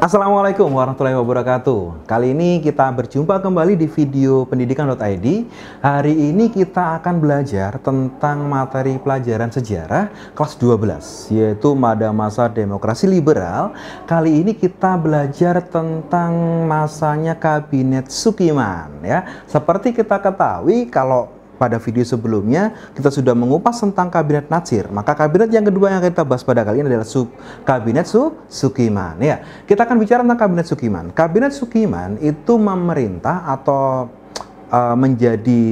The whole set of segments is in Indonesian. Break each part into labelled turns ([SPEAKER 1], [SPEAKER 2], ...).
[SPEAKER 1] Assalamualaikum warahmatullahi wabarakatuh. Kali ini kita berjumpa kembali di video pendidikan.id. Hari ini kita akan belajar tentang materi pelajaran sejarah kelas 12, yaitu pada masa demokrasi liberal. Kali ini kita belajar tentang masanya kabinet Sukiman ya. Seperti kita ketahui kalau pada video sebelumnya kita sudah mengupas tentang kabinet Natsir. Maka kabinet yang kedua yang kita bahas pada kali ini adalah sub kabinet Su Sukiman. Ya, kita akan bicara tentang kabinet Sukiman. Kabinet Sukiman itu memerintah atau eh, menjadi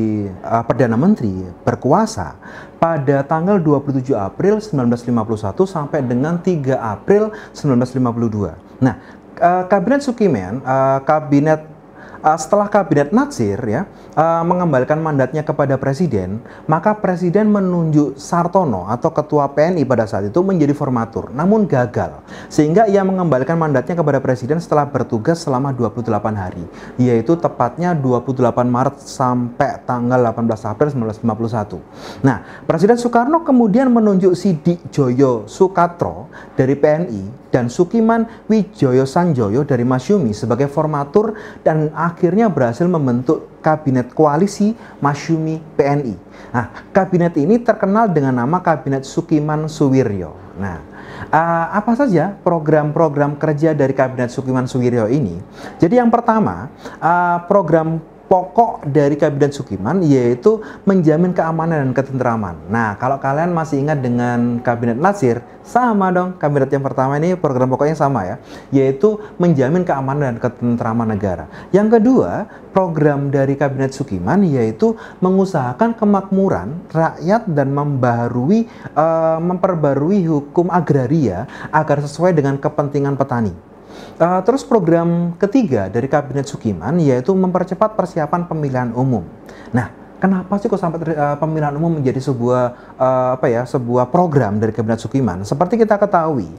[SPEAKER 1] uh, perdana menteri berkuasa pada tanggal 27 April 1951 sampai dengan 3 April 1952. Nah, eh, kabinet Sukiman, kabinet Eh, setelah kabinet Natsir ya eh, mengembalikan mandatnya kepada presiden, maka presiden menunjuk Sartono atau ketua PNI pada saat itu menjadi formatur, namun gagal sehingga ia mengembalikan mandatnya kepada presiden setelah bertugas selama 28 hari, yaitu tepatnya 28 Maret sampai tanggal 18 April 1951. Nah, Presiden Soekarno kemudian menunjuk Sidik Joyo Sukatro dari PNI dan Sukiman Wijoyo Sanjoyo dari Masyumi sebagai formatur dan akhirnya berhasil membentuk kabinet koalisi Masyumi PNI. Nah, kabinet ini terkenal dengan nama Kabinet Sukiman Suwiryo. Nah, uh, apa saja program-program kerja dari Kabinet Sukiman Suwiryo ini? Jadi yang pertama, uh, program pokok dari Kabinet Sukiman yaitu menjamin keamanan dan ketentraman. Nah, kalau kalian masih ingat dengan Kabinet Nasir, sama dong Kabinet yang pertama ini program pokoknya sama ya, yaitu menjamin keamanan dan ketentraman negara. Yang kedua, program dari Kabinet Sukiman yaitu mengusahakan kemakmuran rakyat dan membarui e, eh, memperbarui hukum agraria agar sesuai dengan kepentingan petani. Uh, terus program ketiga dari Kabinet Sukiman yaitu mempercepat persiapan pemilihan umum. Nah, kenapa sih kok sampai uh, pemilihan umum menjadi sebuah uh, apa ya sebuah program dari kabinet Sukiman? Seperti kita ketahui,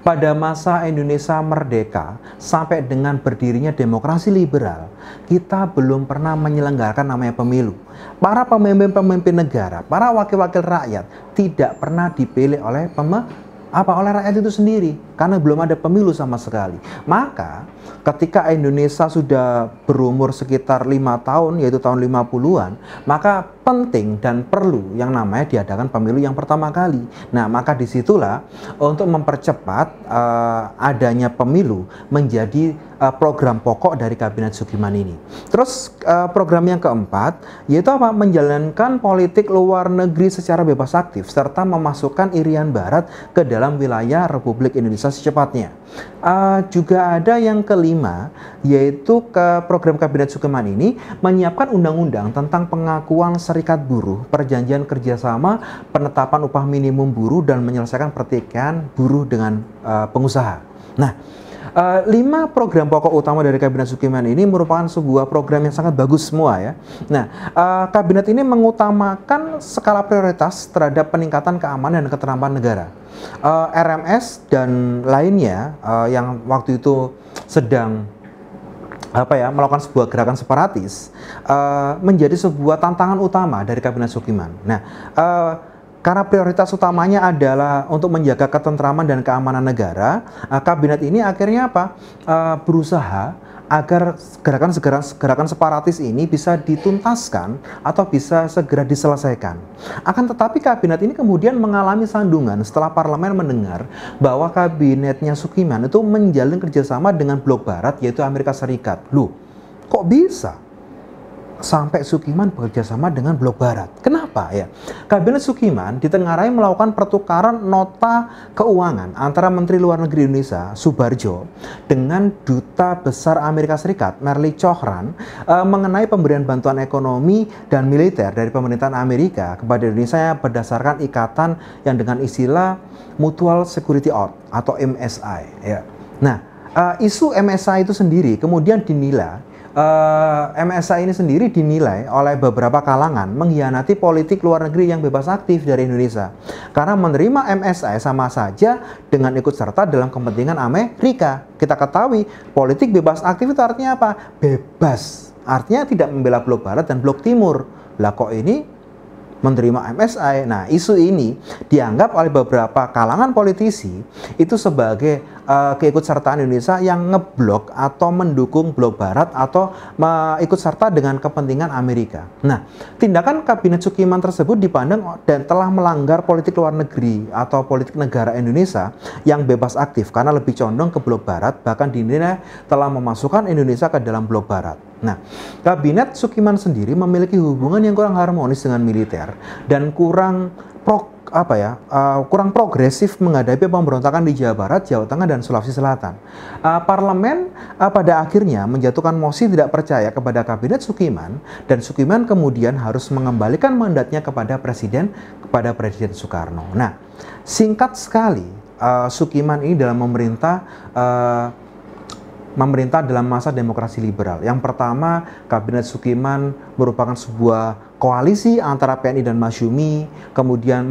[SPEAKER 1] pada masa Indonesia merdeka sampai dengan berdirinya demokrasi liberal, kita belum pernah menyelenggarakan namanya pemilu. Para pemimpin-pemimpin negara, para wakil-wakil rakyat tidak pernah dipilih oleh pem apa? Oleh rakyat itu sendiri. Karena belum ada pemilu sama sekali. Maka ketika Indonesia sudah berumur sekitar lima tahun, yaitu tahun 50-an, maka penting dan perlu yang namanya diadakan pemilu yang pertama kali. Nah, maka disitulah untuk mempercepat uh, adanya pemilu menjadi Eh, program pokok dari Kabinet Sukiman ini. Terus uh, program yang keempat yaitu apa? Menjalankan politik luar negeri secara bebas aktif serta memasukkan Irian Barat ke dalam wilayah Republik Indonesia secepatnya. Uh, juga ada yang kelima yaitu ke program Kabinet Sukiman ini menyiapkan undang-undang tentang pengakuan serikat buruh, perjanjian kerjasama, penetapan upah minimum buruh dan menyelesaikan pertikaian buruh dengan uh, pengusaha. Nah, Eh, lima program pokok utama dari Kabinet Sukiman ini merupakan sebuah program yang sangat bagus semua ya. Nah, uh, Kabinet ini mengutamakan skala prioritas terhadap peningkatan keamanan dan keterampilan negara. Uh, eh, RMS dan lainnya uh, yang waktu itu sedang apa ya melakukan sebuah gerakan separatis uh, menjadi sebuah tantangan utama dari kabinet Sukiman. Nah, uh, karena prioritas utamanya adalah untuk menjaga ketentraman dan keamanan negara, eh, kabinet ini akhirnya apa? Eh, berusaha agar gerakan-gerakan segera separatis ini bisa dituntaskan atau bisa segera diselesaikan. Akan tetapi kabinet ini kemudian mengalami sandungan setelah parlemen mendengar bahwa kabinetnya Sukiman itu menjalin kerjasama dengan blok barat yaitu Amerika Serikat. Loh, kok bisa? sampai Sukiman bekerja sama dengan Blok Barat. Kenapa ya? Kabinet Sukiman ditengarai melakukan pertukaran nota keuangan antara Menteri Luar Negeri Indonesia Subarjo dengan Duta Besar Amerika Serikat Merli Chohran eh, mengenai pemberian bantuan ekonomi dan militer dari pemerintahan Amerika kepada Indonesia berdasarkan ikatan yang dengan istilah Mutual Security Out atau MSI ya. Nah, Uh, isu MSI itu sendiri kemudian dinilai uh, eh, MSA ini sendiri dinilai oleh beberapa kalangan mengkhianati politik luar negeri yang bebas aktif dari Indonesia. Karena menerima MSA sama saja dengan ikut serta dalam kepentingan Amerika. Kita ketahui politik bebas aktif itu artinya apa? Bebas. Artinya tidak membela blok barat dan blok timur. Lah kok ini menerima MSI. Nah, isu ini dianggap oleh beberapa kalangan politisi itu sebagai Eh, keikutsertaan Indonesia yang ngeblok atau mendukung blok barat atau ikut serta dengan kepentingan Amerika. Nah, tindakan kabinet Sukiman tersebut dipandang dan telah melanggar politik luar negeri atau politik negara Indonesia yang bebas aktif karena lebih condong ke blok barat bahkan dinilai telah memasukkan Indonesia ke dalam blok barat. Nah, kabinet Sukiman sendiri memiliki hubungan yang kurang harmonis dengan militer dan kurang pro apa ya uh, kurang progresif menghadapi pemberontakan di Jawa Barat, Jawa Tengah dan Sulawesi Selatan. Uh, parlemen uh, pada akhirnya menjatuhkan mosi tidak percaya kepada kabinet Sukiman dan Sukiman kemudian harus mengembalikan mandatnya kepada presiden kepada Presiden Soekarno. Nah, singkat sekali uh, Sukiman ini dalam memerintah uh, memerintah dalam masa demokrasi liberal. Yang pertama, Kabinet Sukiman merupakan sebuah koalisi antara PNI dan Masyumi, kemudian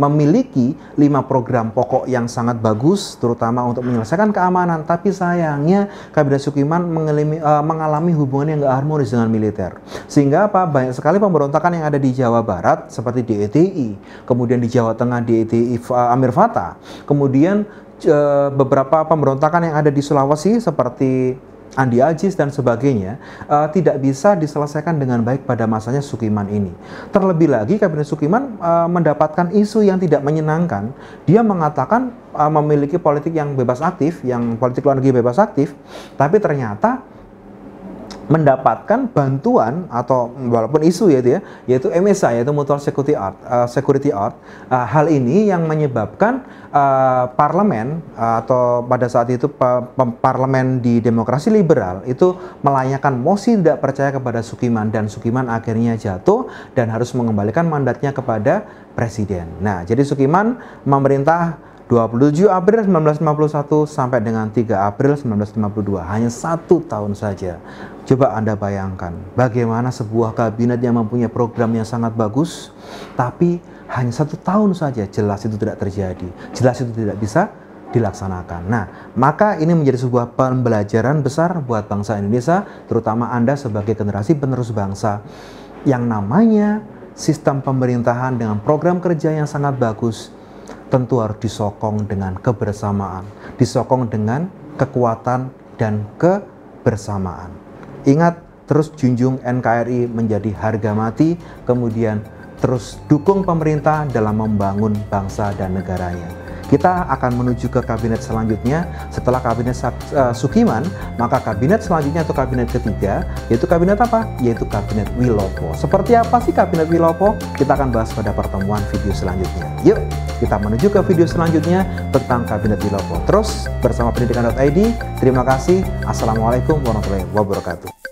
[SPEAKER 1] memiliki lima program pokok yang sangat bagus, terutama untuk menyelesaikan keamanan. Tapi sayangnya Kabinet Sukiman mengalami, uh, eh, mengalami hubungan yang gak harmonis dengan militer. Sehingga apa? Banyak sekali pemberontakan yang ada di Jawa Barat seperti DETI, kemudian di Jawa Tengah DETI uh, eh, Amir Fata, kemudian uh, beberapa pemberontakan yang ada di Sulawesi seperti Andi Aziz dan sebagainya uh, tidak bisa diselesaikan dengan baik pada masanya Sukiman ini. Terlebih lagi kabinet Sukiman uh, mendapatkan isu yang tidak menyenangkan. Dia mengatakan uh, memiliki politik yang bebas aktif, yang politik luar negeri bebas aktif, tapi ternyata mendapatkan bantuan atau walaupun isu ya itu ya yaitu MSI yaitu Mutual Security art uh, Security art uh, hal ini yang menyebabkan uh, parlemen uh, atau pada saat itu pa parlemen di demokrasi liberal itu melayangkan mosi tidak percaya kepada Sukiman dan Sukiman akhirnya jatuh dan harus mengembalikan mandatnya kepada presiden. Nah, jadi Sukiman memerintah 27 April 1951 sampai dengan 3 April 1952, hanya satu tahun saja. Coba Anda bayangkan, bagaimana sebuah kabinet yang mempunyai program yang sangat bagus, tapi hanya satu tahun saja, jelas itu tidak terjadi, jelas itu tidak bisa dilaksanakan. Nah, maka ini menjadi sebuah pembelajaran besar buat bangsa Indonesia, terutama Anda sebagai generasi penerus bangsa yang namanya sistem pemerintahan dengan program kerja yang sangat bagus tentu harus disokong dengan kebersamaan, disokong dengan kekuatan dan kebersamaan. Ingat, terus junjung NKRI menjadi harga mati, kemudian terus dukung pemerintah dalam membangun bangsa dan negaranya. Kita akan menuju ke kabinet selanjutnya. Setelah kabinet uh, Sukiman, maka kabinet selanjutnya atau kabinet ketiga, yaitu kabinet apa? Yaitu kabinet Wilopo. Seperti apa sih kabinet Wilopo? Kita akan bahas pada pertemuan video selanjutnya. Yuk, kita menuju ke video selanjutnya tentang kabinet Wilopo. Terus bersama pendidikan.id, terima kasih. Assalamualaikum warahmatullahi wabarakatuh.